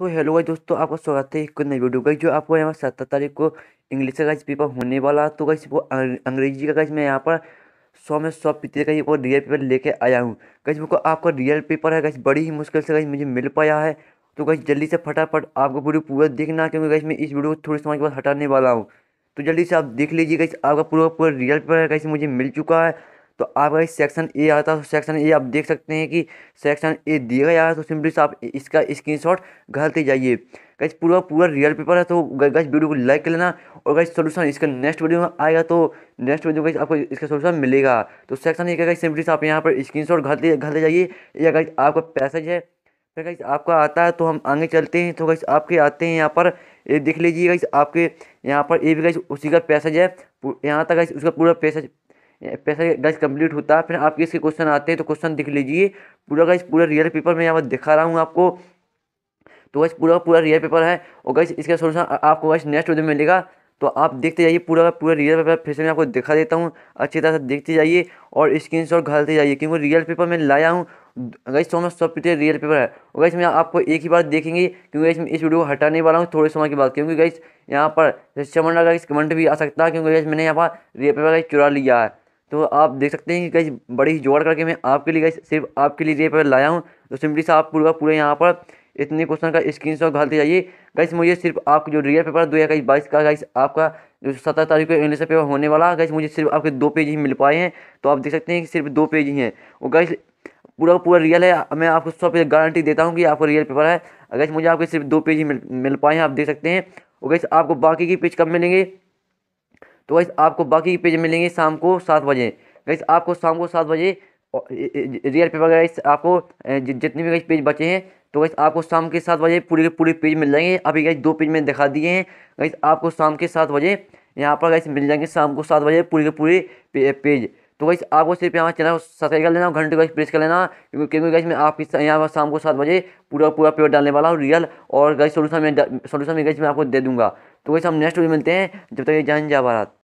सो तो hello guys दोस्तों आपका स्वागत है एक नई वीडियो का जो आपको यहाँ पर सत्रह तारीख को इंग्लिश का गाइस पेपर होने वाला तो गाइस वो अं-, अंग्रेजी का गाइस मैं यहाँ पर सौ में सौ पीते का ये वो रियल पेपर लेके आया हूँ गाइस वो आपका रियल पेपर है गाइस बड़ी ही मुश्किल से गाइस मुझे मिल पाया है तो गाइस जल्दी से फटाफट आपको वीडियो पूरा देखना क्योंकि गाइस मैं इस वीडियो को थोड़ी समय के बाद हटाने वाला हूँ तो जल्दी से आप देख लीजिए गाइस आपका पूरा पूरा रियल पेपर है गाइस मुझे मिल चुका है तो आप अगर सेक्शन ए आता है तो सेक्शन ए आप देख सकते हैं कि सेक्शन ए दिया गया है तो सिंपली से आप इसका स्क्रीन शॉट घरते जाइए गैस पूरा पूरा रियल पेपर है तो गैस वीडियो को लाइक कर लेना और गैस सोल्यूशन इसका नेक्स्ट वीडियो में आएगा तो नेक्स्ट वीडियो में आपको इसका सोल्यूशन मिलेगा तो सेक्शन ए का सिंपली से आप यहाँ पर स्क्रीन शॉट घरते घरते जाइए या गैस आपका पैसेज है फिर गैस आपका आता है तो हम आगे चलते हैं तो गैस आपके आते हैं यहाँ पर ये देख लीजिए गैस आपके यहाँ पर ये भी गैस उसी का पैसेज है यहाँ तक गैस उसका पूरा पैसेज पैसा गैस कंप्लीट होता है फिर आपके इसके क्वेश्चन आते हैं तो क्वेश्चन दिख लीजिए पूरा गैस पूरा रियल पेपर मैं यहाँ पर दिखा रहा हूँ आपको तो वैसे पूरा पूरा रियल पेपर है और गैस इसका सोल्यूशन आपको वैसे नेक्स्ट वीडियो मिलेगा तो आप देखते जाइए पूरा पूरा रियल पेपर फिर से मैं आपको दिखा देता हूँ अच्छी तरह से देखते जाइए और स्क्रीन शॉट घालते जाइए क्योंकि रियल पेपर मैं लाया हूँ गई सौ में सौ पीटे रियल पेपर है और गई मैं आपको एक ही बार देखेंगे क्योंकि इसमें इस वीडियो को हटाने वाला हूँ थोड़े समय के बाद क्योंकि गई यहाँ पर शिक्षा का कमेंट भी आ सकता है क्योंकि मैंने यहाँ पर रियल पेपर का चुरा लिया है तो आप देख सकते हैं कि कई बड़ी ही जोड़ करके मैं आपके लिए सिर्फ आपके लिए पेपर लाया हूँ तो सिंपली से आप पूरा पूरे यहाँ पर इतने क्वेश्चन का स्क्रीन शॉट घालते जाइए गैस मुझे सिर्फ आपके जो रियल पेपर दो हज़ार बाईस का गैस आपका जो सत्रह तारीख को इंग्लिश पेपर होने वाला गैस मुझे सिर्फ आपके दो पेज ही मिल पाए हैं तो आप देख सकते हैं कि सिर्फ दो पेज ही हैं और गैस पूरा पूरा रियल है मैं आपको सौ पेज गारंटी देता हूँ कि आपको रियल पेपर है अगर मुझे आपके सिर्फ दो पेज ही मिल मिल पाए हैं आप देख सकते हैं और गैस आपको बाकी के पेज कब मिलेंगे तो वैसे आपको बाकी पेज मिलेंगे शाम को सात बजे वैसे आपको शाम को सात बजे रियल पेपर गाइस आपको जितने भी गाइस पेज बचे हैं तो वैसे आपको शाम के सात बजे पूरे के पूरे पेज मिल जाएंगे अभी गाइस दो पेज मैंने दिखा दिए हैं वैसे आपको शाम के सात बजे यहाँ पर गाइस मिल जाएंगे शाम को सात बजे पूरे के पूरे पेज तो वैसे आपको सिर्फ यहाँ चैनल सब्सक्राइब कर लेना और घंटे वैसे प्रेस कर लेना क्योंकि गैस मैं आपके यहाँ पर शाम को सात बजे पूरा पूरा पेपर डालने वाला हूँ रियल और गैस सोल्यूशन में सोल्यूशन में गैस मैं आपको दे दूँगा तो वैसे हम नेक्स्ट वीडियो मिलते हैं जब तक ये जान जा भारत